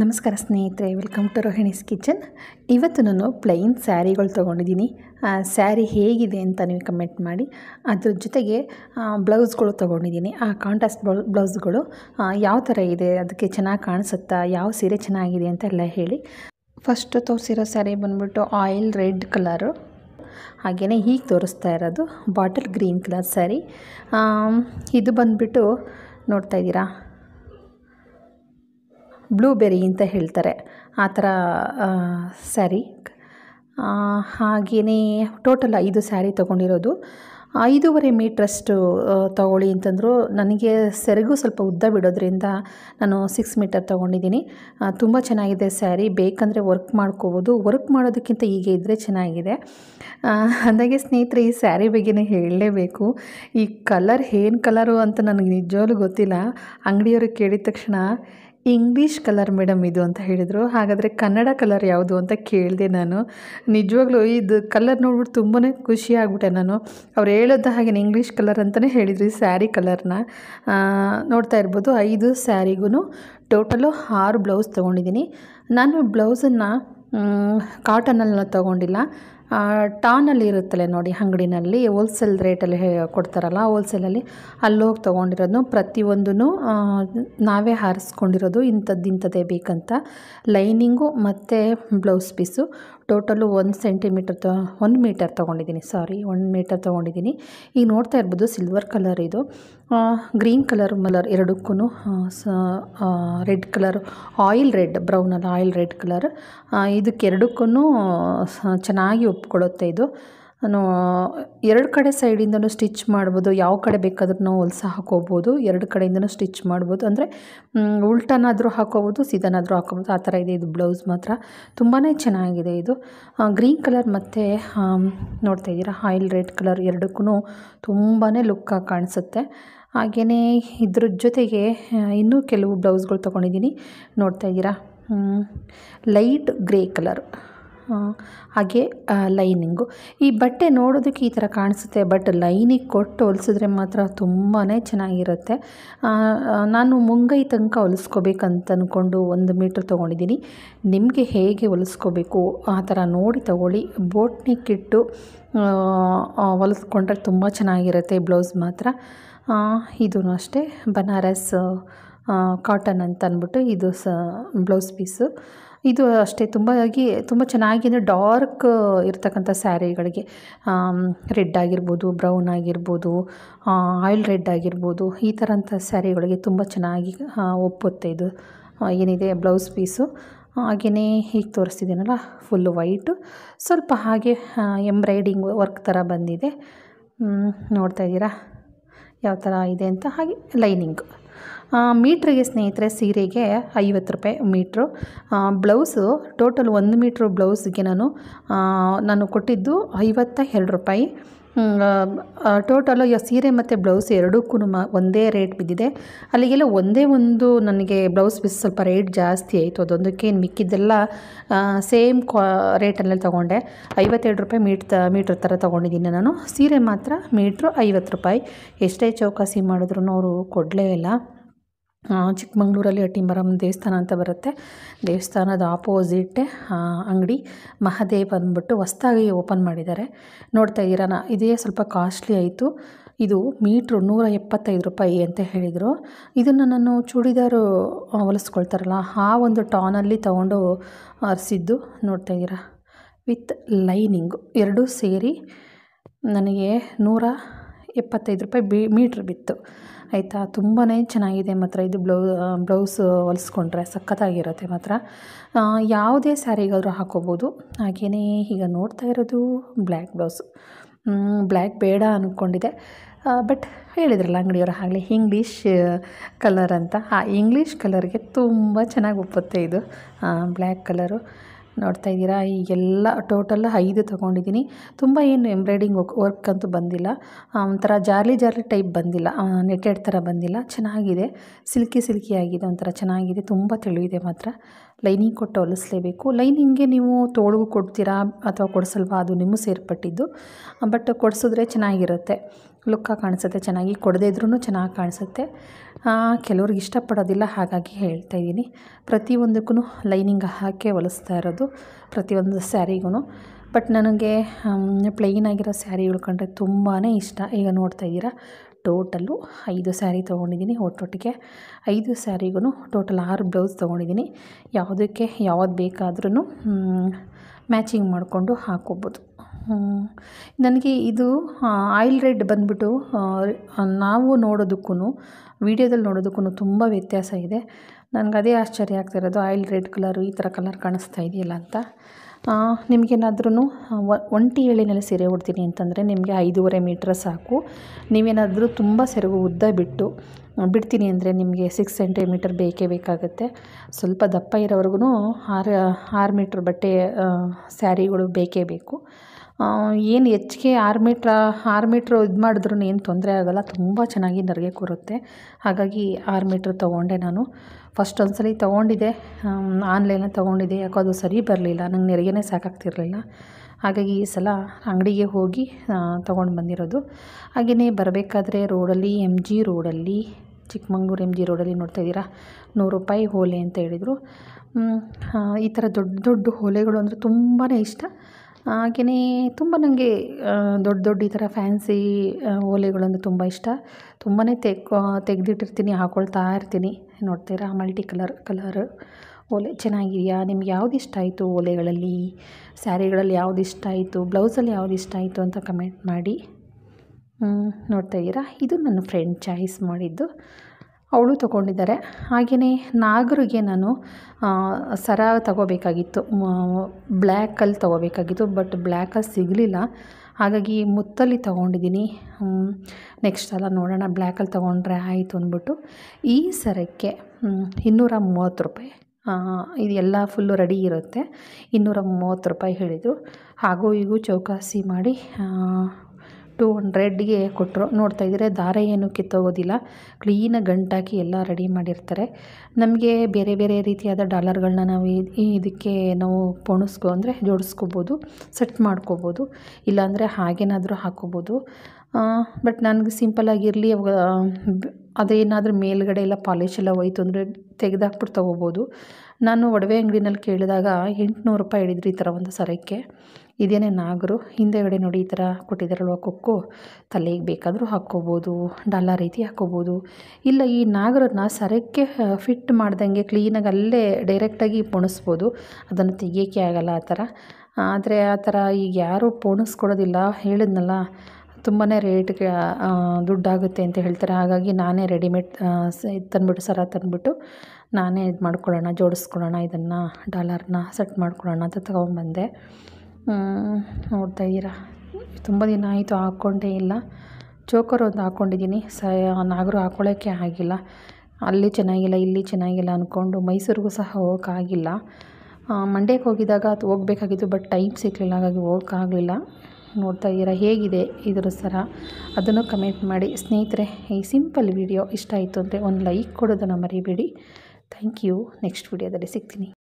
ನಮಸ್ಕಾರ ಸ್ನೇಹಿತರೆ welcome to ರೋಹಿಣಿಸ್ kitchen ಇವತ್ತು ನಾನು ಪ್ಲೈನ್ ಸ್ಯಾರಿಗಳು ತೊಗೊಂಡಿದ್ದೀನಿ ಸ್ಯಾರಿ ಹೇಗಿದೆ ಅಂತ ನೀವು ಕಮೆಂಟ್ ಮಾಡಿ ಅದ್ರ ಜೊತೆಗೆ ಬ್ಲೌಸ್ಗಳು ತೊಗೊಂಡಿದ್ದೀನಿ ಆ ಕಾಂಟ್ರಾಸ್ಟ್ ಬ್ಲೌಸ್ಗಳು ಯಾವ ಥರ ಇದೆ ಅದಕ್ಕೆ ಚೆನ್ನಾಗಿ ಕಾಣಿಸುತ್ತಾ ಯಾವ ಸೀರೆ ಚೆನ್ನಾಗಿದೆ ಅಂತೆಲ್ಲ ಹೇಳಿ ಫಸ್ಟು ತೋರಿಸಿರೋ ಸ್ಯಾರಿ ಬಂದುಬಿಟ್ಟು ಆಯಿಲ್ ರೆಡ್ ಕಲರು ಹಾಗೆಯೇ ಹೀಗೆ ತೋರಿಸ್ತಾ ಇರೋದು ಬಾಟಲ್ ಗ್ರೀನ್ ಕಲರ್ ಸ್ಯಾರಿ ಇದು ಬಂದುಬಿಟ್ಟು ನೋಡ್ತಾ ಇದ್ದೀರಾ ಬ್ಲೂಬೆರಿ ಅಂತ ಹೇಳ್ತಾರೆ ಆ ಥರ ಸ್ಯಾರಿ ಹಾಗೆಯೇ ಟೋಟಲ್ ಐದು ಸ್ಯಾರಿ ತೊಗೊಂಡಿರೋದು ಐದೂವರೆ ಮೀಟ್ರಷ್ಟು ತಗೊಳ್ಳಿ ಅಂತಂದರು ನನಗೆ ಸೆರಗು ಸ್ವಲ್ಪ ಉದ್ದ ಬಿಡೋದ್ರಿಂದ ನಾನು ಸಿಕ್ಸ್ ಮೀಟರ್ ತೊಗೊಂಡಿದ್ದೀನಿ ತುಂಬ ಚೆನ್ನಾಗಿದೆ ಸ್ಯಾರಿ ಬೇಕಂದರೆ ವರ್ಕ್ ಮಾಡ್ಕೋಬೋದು ವರ್ಕ್ ಮಾಡೋದಕ್ಕಿಂತ ಈಗ ಇದ್ದರೆ ಚೆನ್ನಾಗಿದೆ ಅಂದಾಗೆ ಸ್ನೇಹಿತರೆ ಈ ಸ್ಯಾರಿ ಬಗ್ಗೆನೇ ಹೇಳಲೇಬೇಕು ಈ ಕಲರ್ ಏನು ಕಲರು ಅಂತ ನನಗೆ ನಿಜವಾಗ್ಲೂ ಗೊತ್ತಿಲ್ಲ ಅಂಗಡಿಯವರು ಕೇಳಿದ ತಕ್ಷಣ ಇಂಗ್ಲೀಷ್ ಕಲರ್ ಮೇಡಮ್ ಇದು ಅಂತ ಹೇಳಿದರು ಹಾಗಾದರೆ ಕನ್ನಡ ಕಲರ್ ಯಾವುದು ಅಂತ ಕೇಳಿದೆ ನಾನು ನಿಜವಾಗ್ಲೂ ಇದು ಕಲರ್ ನೋಡ್ಬಿಟ್ಟು ತುಂಬಾ ಖುಷಿ ಆಗ್ಬಿಟ್ಟೆ ನಾನು ಅವ್ರು ಹೇಳೋದ ಹಾಗೆ ಇಂಗ್ಲೀಷ್ ಕಲರ್ ಅಂತಲೇ ಹೇಳಿದ್ರು ಈ ಸ್ಯಾರಿ ಕಲರ್ನ ನೋಡ್ತಾ ಇರ್ಬೋದು ಐದು ಸ್ಯಾರಿಗೂ ಟೋಟಲು ಆರು ಬ್ಲೌಸ್ ತೊಗೊಂಡಿದ್ದೀನಿ ನಾನು ಬ್ಲೌಸನ್ನು ಕಾಟನಲ್ಲಿ ತೊಗೊಂಡಿಲ್ಲ ಟಾನಲ್ಲಿ ಇರುತ್ತಲ್ಲ ನೋಡಿ ಅಂಗಡಿನಲ್ಲಿ ಹೋಲ್ಸೇಲ್ ರೇಟಲ್ಲಿ ಕೊಡ್ತಾರಲ್ಲ ಹೋಲ್ಸೇಲಲ್ಲಿ ಅಲ್ಲೋಗಿ ತೊಗೊಂಡಿರೋದು ಪ್ರತಿಯೊಂದೂ ನಾವೇ ಹಾರಿಸ್ಕೊಂಡಿರೋದು ಇಂಥದ್ದು ಇಂಥದ್ದೇ ಬೇಕಂತ ಲೈನಿಂಗು ಮತ್ತು ಬ್ಲೌಸ್ ಪೀಸು ಟೋಟಲು ಒಂದು ಸೆಂಟಿಮೀಟರ್ ತ ಒಂದು ಮೀಟರ್ ತೊಗೊಂಡಿದ್ದೀನಿ ಸಾರಿ ಒಂದು ಮೀಟರ್ ತೊಗೊಂಡಿದ್ದೀನಿ ಈಗ ನೋಡ್ತಾ ಇರ್ಬೋದು ಸಿಲ್ವರ್ ಕಲರ್ ಇದು ಗ್ರೀನ್ ಕಲರ್ ಮಲರ್ ಎರಡಕ್ಕೂ ಸ ರೆಡ್ ಕಲರ್ ಆಯಿಲ್ ರೆಡ್ ಬ್ರೌನಲ್ಲಿ ಆಯಿಲ್ ರೆಡ್ ಕಲರ್ ಇದಕ್ಕೆ ಎರಡಕ್ಕೂ ಚೆನ್ನಾಗಿ ಒಪ್ಕೊಳ್ಳುತ್ತೆ ಇದು ನಾನು ಎರಡು ಕಡೆ ಸೈಡಿಂದನೂ ಸ್ಟಿಚ್ ಮಾಡ್ಬೋದು ಯಾವ ಕಡೆ ಬೇಕಾದ್ರೂ ನಾವು ಹೊಲಸ ಹಾಕೋಬೋದು ಎರಡು ಕಡೆಯಿಂದನೂ ಸ್ಟಿಚ್ ಮಾಡ್ಬೋದು ಅಂದರೆ ಉಲ್ಟನಾದರೂ ಹಾಕೋಬೋದು ಸೀದನಾದರೂ ಹಾಕೋಬೋದು ಆ ಥರ ಇದೆ ಇದು ಬ್ಲೌಸ್ ಮಾತ್ರ ತುಂಬಾ ಚೆನ್ನಾಗಿದೆ ಇದು ಗ್ರೀನ್ ಕಲರ್ ಮತ್ತು ನೋಡ್ತಾ ಇದ್ದೀರಾ ಆಯಿಲ್ ರೆಡ್ ಕಲರ್ ಎರಡಕ್ಕೂ ತುಂಬಾ ಲುಕ್ಕಾಗಿ ಕಾಣಿಸುತ್ತೆ ಹಾಗೆಯೇ ಇದ್ರ ಜೊತೆಗೆ ಇನ್ನೂ ಕೆಲವು ಬ್ಲೌಸ್ಗಳು ತೊಗೊಂಡಿದ್ದೀನಿ ನೋಡ್ತಾ ಇದ್ದೀರಾ ಲೈಟ್ ಗ್ರೇ ಕಲರ್ ಹಾಗೆ ಲೈನಿಂಗು ಈ ಬಟ್ಟೆ ನೋಡೋದಕ್ಕೆ ಈ ಥರ ಕಾಣಿಸುತ್ತೆ ಬಟ್ ಲೈನಿಗೆ ಕೊಟ್ಟು ಹೊಲಿಸಿದ್ರೆ ಮಾತ್ರ ತುಂಬಾ ಚೆನ್ನಾಗಿರುತ್ತೆ ನಾನು ಮುಂಗೈ ತನಕ ಹೊಲಿಸ್ಕೋಬೇಕಂತ ಅಂದ್ಕೊಂಡು ಒಂದು ಮೀಟ್ರ್ ತೊಗೊಂಡಿದ್ದೀನಿ ನಿಮಗೆ ಹೇಗೆ ಹೊಲಿಸ್ಕೋಬೇಕು ಆ ಥರ ನೋಡಿ ತೊಗೊಳ್ಳಿ ಬೋಟ್ನಿಕ್ಕಿಟ್ಟು ಹೊಲಿಸ್ಕೊಂಡ್ರೆ ತುಂಬ ಚೆನ್ನಾಗಿರುತ್ತೆ ಬ್ಲೌಸ್ ಮಾತ್ರ ಇದೂ ಅಷ್ಟೇ ಬನಾರಸ್ ಕಾಟನ್ ಅಂತ ಅಂದ್ಬಿಟ್ಟು ಇದು ಸ ಬ್ಲೌಸ್ ಪೀಸು ಇದು ಅಷ್ಟೇ ತುಂಬ ಆಗಿ ತುಂಬ ಚೆನ್ನಾಗಿ ಅಂದರೆ ಡಾರ್ಕ್ ಇರ್ತಕ್ಕಂಥ ಸ್ಯಾರಿಗಳಿಗೆ ರೆಡ್ ಆಗಿರ್ಬೋದು ಬ್ರೌನ್ ಆಗಿರ್ಬೋದು ಆಯಿಲ್ ರೆಡ್ ಆಗಿರ್ಬೋದು ಈ ಅಂಥ ಸ್ಯಾರಿಗಳಿಗೆ ತುಂಬ ಚೆನ್ನಾಗಿ ಒಪ್ಪುತ್ತೆ ಇದು ಏನಿದೆ ಬ್ಲೌಸ್ ಪೀಸು ಹಾಗೆಯೇ ಹೀಗೆ ತೋರಿಸ್ತಿದ್ದೀನಲ್ಲ ಫುಲ್ ವೈಟು ಸ್ವಲ್ಪ ಹಾಗೆ ಎಂಬ್ರಾಯ್ಡಿಂಗ್ ವರ್ಕ್ ಥರ ಬಂದಿದೆ ನೋಡ್ತಾ ಇದ್ದೀರಾ ಯಾವ ಥರ ಇದೆ ಅಂತ ಹಾಗೆ ಲೈನಿಂಗ್ ಮೀಟ್ರಿಗೆ ಸ್ನೇಹಿತರೆ ಸೀರೆಗೆ ಐವತ್ತು ರೂಪಾಯಿ ಮೀಟ್ರು ಬ್ಲೌಸು ಟೋಟಲ್ ಒಂದು ಮೀಟ್ರ್ ಬ್ಲೌಸ್ಗೆ ನಾನು ನಾನು ಕೊಟ್ಟಿದ್ದು ಐವತ್ತ ಎರಡು ರೂಪಾಯಿ ಟೋಟಲು ಈಗ ಸೀರೆ ಮತ್ತು ಬ್ಲೌಸ್ ಎರಡಕ್ಕೂ ಒಂದೇ ರೇಟ್ ಬಿದ್ದಿದೆ ಅಲ್ಲಿಗೆಲ್ಲ ಒಂದೇ ಒಂದು ನನಗೆ ಬ್ಲೌಸ್ ಪೀಸ್ ಸ್ವಲ್ಪ ರೇಟ್ ಜಾಸ್ತಿ ಆಯಿತು ಅದೊಂದಕ್ಕೆ ಮಿಕ್ಕಿದ್ದೆಲ್ಲ ಸೇಮ್ ಕ್ವಾ ರೇಟಲ್ಲೇ ತೊಗೊಂಡೆ ಐವತ್ತೆರಡು ರೂಪಾಯಿ ಮೀಟ್ ತ ಮೀಟ್ರ್ ಥರ ತೊಗೊಂಡಿದ್ದೀನಿ ನಾನು ಸೀರೆ ಮಾತ್ರ ಮೀಟ್ರು ಐವತ್ತು ರೂಪಾಯಿ ಎಷ್ಟೇ ಚೌಕಾಸಿ ಮಾಡಿದ್ರು ಅವರು ಕೊಡಲೇ ಇಲ್ಲ ಚಿಕ್ಕಮಂಗ್ಳೂರಲ್ಲಿ ಅಟ್ಟಿಮರಂ ದೇವಸ್ಥಾನ ಅಂತ ಬರುತ್ತೆ ದೇವಸ್ಥಾನದ ಆಪೋಸಿಟ್ಟೆ ಅಂಗಡಿ ಮಹಾದೇವ್ ಅಂದ್ಬಿಟ್ಟು ಹೊಸ್ದಾಗಿ ಓಪನ್ ಮಾಡಿದ್ದಾರೆ ನೋಡ್ತಾ ಇದ್ದೀರಾ ಇದೇ ಸ್ವಲ್ಪ ಕಾಸ್ಟ್ಲಿ ಆಯಿತು ಇದು ಮೀಟ್ರ್ ನೂರ ಎಪ್ಪತ್ತೈದು ರೂಪಾಯಿ ಅಂತ ಹೇಳಿದರು ಇದನ್ನು ನಾನು ಚೂಡಿದಾರು ಹೊಲಿಸ್ಕೊಳ್ತಾರಲ್ಲ ಆ ಒಂದು ಟಾನಲ್ಲಿ ತೊಗೊಂಡು ಹರಿಸಿದ್ದು ನೋಡ್ತಾ ಇದ್ದೀರಾ ವಿತ್ ಲೈನಿಂಗು ಎರಡೂ ಸೇರಿ ನನಗೆ ನೂರ ಎಪ್ಪತ್ತೈದು ರೂಪಾಯಿ ಬಿ ಮೀಟ್ರ್ ಬಿತ್ತು ಆಯಿತಾ ತುಂಬಾ ಚೆನ್ನಾಗಿದೆ ಮಾತ್ರ ಇದು ಬ್ಲೌ ಬ್ಲೌಸ್ ಹೊಲಿಸ್ಕೊಂಡ್ರೆ ಸಖತ್ತಾಗಿರುತ್ತೆ ಮಾತ್ರ ಯಾವುದೇ ಸ್ಯಾರಿಗಾದರೂ ಹಾಕೋಬೋದು ಹಾಗೆಯೇ ಈಗ ನೋಡ್ತಾ ಇರೋದು ಬ್ಲ್ಯಾಕ್ ಬ್ಲೌಸ್ ಬ್ಲ್ಯಾಕ್ ಬೇಡ ಅಂದ್ಕೊಂಡಿದೆ ಬಟ್ ಹೇಳಿದ್ರಲ್ಲ ಅಂಗಡಿಯವರು ಆಗಲಿ ಇಂಗ್ಲೀಷ್ ಕಲರ್ ಅಂತ ಆ ಇಂಗ್ಲೀಷ್ ಕಲರ್ಗೆ ತುಂಬ ಚೆನ್ನಾಗಿ ಒಪ್ಪುತ್ತೆ ಇದು ಬ್ಲ್ಯಾಕ್ ಕಲರು ನೋಡ್ತಾ ಇದ್ದೀರಾ ಈಗೆಲ್ಲ ಟೋಟಲ್ ಐದು ತೊಗೊಂಡಿದ್ದೀನಿ ತುಂಬ ಏನು ಎಂಬ್ರಾಯ್ಡಿಂಗ್ ವರ್ಕ್ ಅಂತೂ ಬಂದಿಲ್ಲ ಒಂಥರ ಜಾರ್ಲಿ ಜಾರ್ಲಿ ಟೈಪ್ ಬಂದಿಲ್ಲ ನೆಟ್ಟೆಡ್ ಥರ ಬಂದಿಲ್ಲ ಚೆನ್ನಾಗಿದೆ ಸಿಲ್ಕಿ ಸಿಲ್ಕಿ ಆಗಿದೆ ಒಂಥರ ಚೆನ್ನಾಗಿದೆ ತುಂಬ ತೆಳುವಿದೆ ಮಾತ್ರ ಲೈನಿಂಗ್ ಕೊಟ್ಟು ಹೊಲಿಸ್ಲೇಬೇಕು ಲೈನಿಂಗ್ಗೆ ನೀವು ತೋಳಿಗೂ ಕೊಡ್ತೀರಾ ಅಥವಾ ಕೊಡಿಸಲ್ವಾ ಅದು ನಿಮ್ಮ ಸೇರ್ಪಟ್ಟಿದ್ದು ಬಟ್ ಕೊಡಿಸಿದ್ರೆ ಚೆನ್ನಾಗಿರುತ್ತೆ ಲುಕ್ಕಾಗಿ ಕಾಣಿಸುತ್ತೆ ಚೆನ್ನಾಗಿ ಕೊಡದೇ ಇದ್ರೂ ಚೆನ್ನಾಗಿ ಕಾಣಿಸುತ್ತೆ ಕೆಲವ್ರಿಗೆ ಇಷ್ಟಪಡೋದಿಲ್ಲ ಹಾಗಾಗಿ ಹೇಳ್ತಾ ಇದ್ದೀನಿ ಪ್ರತಿಯೊಂದಕ್ಕೂ ಲೈನಿಂಗ್ ಹಾಕಿ ಹೊಲಿಸ್ತಾ ಇರೋದು ಪ್ರತಿಯೊಂದು ಸ್ಯಾರಿಗೂ ಬಟ್ ನನಗೆ ಪ್ಲೈನ್ ಆಗಿರೋ ಸ್ಯಾರಿ ಉಳ್ಕೊಂಡ್ರೆ ತುಂಬಾ ಇಷ್ಟ ಈಗ ನೋಡ್ತಾ ಇದ್ದೀರಾ ಟೋಟಲ್ಲು ಐದು ಸ್ಯಾರಿ ತೊಗೊಂಡಿದ್ದೀನಿ ಒಟ್ಟೊಟ್ಟಿಗೆ ಐದು ಸ್ಯಾರಿಗೂ ಟೋಟಲ್ ಆರು ಬ್ಲೌಸ್ ತೊಗೊಂಡಿದ್ದೀನಿ ಯಾವುದಕ್ಕೆ ಯಾವ್ದು ಬೇಕಾದ್ರೂ ಮ್ಯಾಚಿಂಗ್ ಮಾಡಿಕೊಂಡು ಹಾಕೋಬೋದು ನನಗೆ ಇದು ಆಯಿಲ್ ರೆಡ್ ಬಂದ್ಬಿಟ್ಟು ನಾವು ನೋಡೋದಕ್ಕೂ ವಿಡಿಯೋದಲ್ಲಿ ನೋಡೋದಕ್ಕೂ ತುಂಬ ವ್ಯತ್ಯಾಸ ಇದೆ ನನಗೆ ಅದೇ ಆಶ್ಚರ್ಯ ಆಗ್ತಿರೋದು ಆಯಿಲ್ ರೆಡ್ ಕಲರು ಈ ಥರ ಕಲರ್ ಕಾಣಿಸ್ತಾ ಇದೆಯಲ್ಲ ಅಂತ ನಿಮಗೇನಾದ್ರೂ ಒಂಟಿ ಎಳೆನಲ್ಲಿ ಸೀರೆ ಉಡ್ತೀನಿ ಅಂತಂದರೆ ನಿಮಗೆ ಐದೂವರೆ ಮೀಟ್ರ್ ಸಾಕು ನೀವೇನಾದರೂ ತುಂಬ ಸೆರಗು ಉದ್ದ ಬಿಟ್ಟು ಬಿಡ್ತೀನಿ ಅಂದರೆ ನಿಮಗೆ ಸಿಕ್ಸ್ ಸೆಂಟಿಮೀಟರ್ ಬೇಕೇ ಬೇಕಾಗುತ್ತೆ ಸ್ವಲ್ಪ ದಪ್ಪ ಇರೋವರೆಗೂ ಆರು ಆರು ಮೀಟ್ರ್ ಬಟ್ಟೆ ಸ್ಯಾರಿಗಳು ಬೇಕೇ ಬೇಕು ಏನು ಹೆಚ್ಚಿಗೆ ಆರು ಮೀಟ್ರ ಆರು ಮೀಟ್ರ್ ಇದು ಮಾಡಿದ್ರೂ ಏನು ತೊಂದರೆ ಆಗೋಲ್ಲ ತುಂಬ ಚೆನ್ನಾಗಿ ನರಿಗೆ ಕೂರುತ್ತೆ ಹಾಗಾಗಿ ಆರು ಮೀಟ್ರ್ ತೊಗೊಂಡೆ ನಾನು ಫಸ್ಟ್ ಒಂದು ಸಲ ತೊಗೊಂಡಿದ್ದೆ ಆನ್ಲೈನಲ್ಲಿ ತೊಗೊಂಡಿದ್ದೆ ಯಾಕೋ ಅದು ಸರಿ ಬರಲಿಲ್ಲ ನಂಗೆ ನೆರಿಗೆನೇ ಸಾಕಾಗ್ತಿರಲಿಲ್ಲ ಹಾಗಾಗಿ ಈ ಸಲ ಅಂಗಡಿಗೆ ಹೋಗಿ ತೊಗೊಂಡು ಬಂದಿರೋದು ಹಾಗೆಯೇ ಬರಬೇಕಾದ್ರೆ ರೋಡಲ್ಲಿ ಎಮ್ ಜಿ ರೋಡಲ್ಲಿ ಚಿಕ್ಕಮಂಗ್ಳೂರು ಎಮ್ ಜಿ ರೋಡಲ್ಲಿ ನೋಡ್ತಾ ಇದ್ದೀರಾ ನೂರು ರೂಪಾಯಿ ಓಲೆ ಅಂತ ಹೇಳಿದರು ಈ ಥರ ದೊಡ್ಡ ದೊಡ್ಡ ಓಲೆಗಳು ಅಂದರೆ ತುಂಬಾ ಇಷ್ಟ ಹಾಗೆಯೇ ತುಂಬ ನನಗೆ ದೊಡ್ಡ ದೊಡ್ಡ ಈ ಥರ ಫ್ಯಾನ್ಸಿ ಓಲೆಗಳಂದರೆ ತುಂಬ ಇಷ್ಟ ತುಂಬಾ ತೆಗ್ ತೆಗೆದಿಟ್ಟಿರ್ತೀನಿ ಹಾಕ್ಕೊಳ್ತಾ ಇರ್ತೀನಿ ನೋಡ್ತೀರಾ ಮಲ್ಟಿ ಕಲರ್ ಕಲರ್ ಓಲೆ ಚೆನ್ನಾಗಿದೆಯಾ ನಿಮ್ಗೆ ಯಾವ್ದು ಇಷ್ಟ ಆಯಿತು ಓಲೆಗಳಲ್ಲಿ ಸ್ಯಾರಿಗಳಲ್ಲಿ ಯಾವ್ದು ಇಷ್ಟ ಆಯಿತು ಬ್ಲೌಸಲ್ಲಿ ಯಾವ್ದು ಇಷ್ಟ ಆಯಿತು ಅಂತ ಕಮೆಂಟ್ ಮಾಡಿ ನೋಡ್ತಾ ಇದ್ದೀರಾ ಇದು ನನ್ನ ಫ್ರೆಂಡ್ ಚಾಯ್ಸ್ ಮಾಡಿದ್ದು ಅವಳು ತೊಗೊಂಡಿದ್ದಾರೆ ಹಾಗೆಯೇ ನಾಗರಿಗೆ ನಾನು ಸರ ತಗೋಬೇಕಾಗಿತ್ತು ಬ್ಲ್ಯಾಕಲ್ಲಿ ತೊಗೋಬೇಕಾಗಿತ್ತು ಬಟ್ ಬ್ಲ್ಯಾಕಲ್ಲಿ ಸಿಗಲಿಲ್ಲ ಹಾಗಾಗಿ ಮುತ್ತಲ್ಲಿ ತೊಗೊಂಡಿದ್ದೀನಿ ನೆಕ್ಸ್ಟ್ ಸಲ ನೋಡೋಣ ಬ್ಲ್ಯಾಕಲ್ಲಿ ತೊಗೊಂಡ್ರೆ ಆಯಿತು ಅಂದ್ಬಿಟ್ಟು ಈ ಸರಕ್ಕೆ ಇನ್ನೂರ ಮೂವತ್ತು ರೂಪಾಯಿ ಇದೆಲ್ಲ ಫುಲ್ಲು ರೆಡಿ ಇರುತ್ತೆ ಇನ್ನೂರ ಮೂವತ್ತು ರೂಪಾಯಿ ಹೇಳಿದರು ಹಾಗೂ ಹೀಗೂ ಚೌಕಾಸಿ ಮಾಡಿ ಟು ಹಂಡ್ರೆಡ್ಗೆ ಕೊಟ್ಟರು ನೋಡ್ತಾ ಇದ್ದರೆ ದಾರ ಏನು ಕಿತ್ತೋಗೋದಿಲ್ಲ ಕ್ಲೀನಾಗಿ ಗಂಟಾಕಿ ಎಲ್ಲ ರೆಡಿ ಮಾಡಿರ್ತಾರೆ ನಮಗೆ ಬೇರೆ ಬೇರೆ ರೀತಿಯಾದ ಡಾಲರ್ಗಳನ್ನ ನಾವು ಇದಕ್ಕೆ ನಾವು ಪೋಣಿಸ್ಕೊ ಅಂದರೆ ಜೋಡಿಸ್ಕೋಬೋದು ಸೆಟ್ ಮಾಡ್ಕೋಬೋದು ಇಲ್ಲಾಂದರೆ ಹಾಗೇನಾದರೂ ಹಾಕ್ಕೋಬೋದು ಬಟ್ ನನಗೆ ಸಿಂಪಲ್ಲಾಗಿರಲಿ ಅವಾಗ ಅದೇನಾದರೂ ಮೇಲುಗಡೆ ಎಲ್ಲ ಪಾಲಿಶ್ ಎಲ್ಲ ಹೋಯ್ತು ಅಂದರೆ ತೆಗೆದಾಕ್ಬಿಟ್ಟು ತೊಗೋಬೋದು ನಾನು ಒಡವೆ ಅಂಗಡಿನಲ್ಲಿ ಕೇಳಿದಾಗ ಎಂಟುನೂರು ರೂಪಾಯಿ ಹೇಳಿದ್ರು ಈ ಥರ ಒಂದು ಸರಕ್ಕೆ ಇದೇನೇ ನಾಗರು ಹಿಂದೆಗಡೆ ನೋಡಿ ಈ ಥರ ಕೊಟ್ಟಿದ್ದಾರಲ್ವ ಕೊಕ್ಕು ತಲೆಗೆ ಬೇಕಾದರೂ ಹಾಕ್ಕೋಬೋದು ಡಾಲಾ ರೀತಿ ಹಾಕ್ಕೋಬೋದು ಇಲ್ಲ ಈ ನಾಗರನ್ನ ಸರಕ್ಕೆ ಫಿಟ್ ಮಾಡ್ದಂಗೆ ಕ್ಲೀನಾಗಿ ಅಲ್ಲೇ ಡೈರೆಕ್ಟಾಗಿ ಪೋಣಿಸ್ಬೋದು ಅದನ್ನು ತೆಗಿಯೋಕ್ಕೆ ಆಗಲ್ಲ ಆ ಥರ ಆದರೆ ಆ ಥರ ಈಗ ಯಾರೂ ಪೋಣಿಸ್ಕೊಡೋದಿಲ್ಲ ಹೇಳಿದ್ನಲ್ಲ ತುಂಬಾ ರೇಟ್ಗೆ ದುಡ್ಡಾಗುತ್ತೆ ಅಂತ ಹೇಳ್ತಾರೆ ಹಾಗಾಗಿ ನಾನೇ ರೆಡಿಮೇಡ್ ತಂದ್ಬಿಟ್ಟು ಸರ ತಂದುಬಿಟ್ಟು ನಾನೇ ಇದು ಮಾಡ್ಕೊಳ್ಳೋಣ ಜೋಡಿಸ್ಕೊಳ್ಳೋಣ ಇದನ್ನು ಡಾಲರ್ನ ಸೆಟ್ ಮಾಡ್ಕೊಳ್ಳೋಣ ಅಂತ ತೊಗೊಂಬಂದೆ ನೋಡ್ತಾ ಇದ್ದೀರಾ ತುಂಬ ದಿನ ಆಯಿತು ಹಾಕ್ಕೊಂಡೇ ಇಲ್ಲ ಚೋಕರ್ ಒಂದು ಹಾಕ್ಕೊಂಡಿದ್ದೀನಿ ಸ ನಾಗರು ಹಾಕ್ಕೊಳ್ಳೋಕ್ಕೆ ಆಗಿಲ್ಲ ಅಲ್ಲಿ ಚೆನ್ನಾಗಿಲ್ಲ ಇಲ್ಲಿ ಚೆನ್ನಾಗಿಲ್ಲ ಅಂದ್ಕೊಂಡು ಮೈಸೂರಿಗೂ ಸಹ ಹೋಗೋಕ್ಕಾಗಿಲ್ಲ ಮಂಡ್ಯಕ್ಕೆ ಹೋಗಿದಾಗ ಅದು ಹೋಗಬೇಕಾಗಿತ್ತು ಬಟ್ ಟೈಮ್ ಸಿಗಲಿಲ್ಲ ಹಾಗಾಗಿ ಹೋಗೋಕ್ಕಾಗಲಿಲ್ಲ ನೋಡ್ತಾ ಇದ್ದೀರಾ ಹೇಗಿದೆ ಇದ್ರ ಸರ ಅದನ್ನು ಕಮೆಂಟ್ ಮಾಡಿ ಸ್ನೇಹಿತರೆ ಈ ಸಿಂಪಲ್ ವಿಡಿಯೋ ಇಷ್ಟ ಆಯಿತು ಅಂದರೆ ಒಂದು ಲೈಕ್ ಕೊಡೋದನ್ನು ಮರಿಬೇಡಿ ಥ್ಯಾಂಕ್ ಯು ನೆಕ್ಸ್ಟ್ ವಿಡಿಯೋದಲ್ಲಿ ಸಿಗ್ತೀನಿ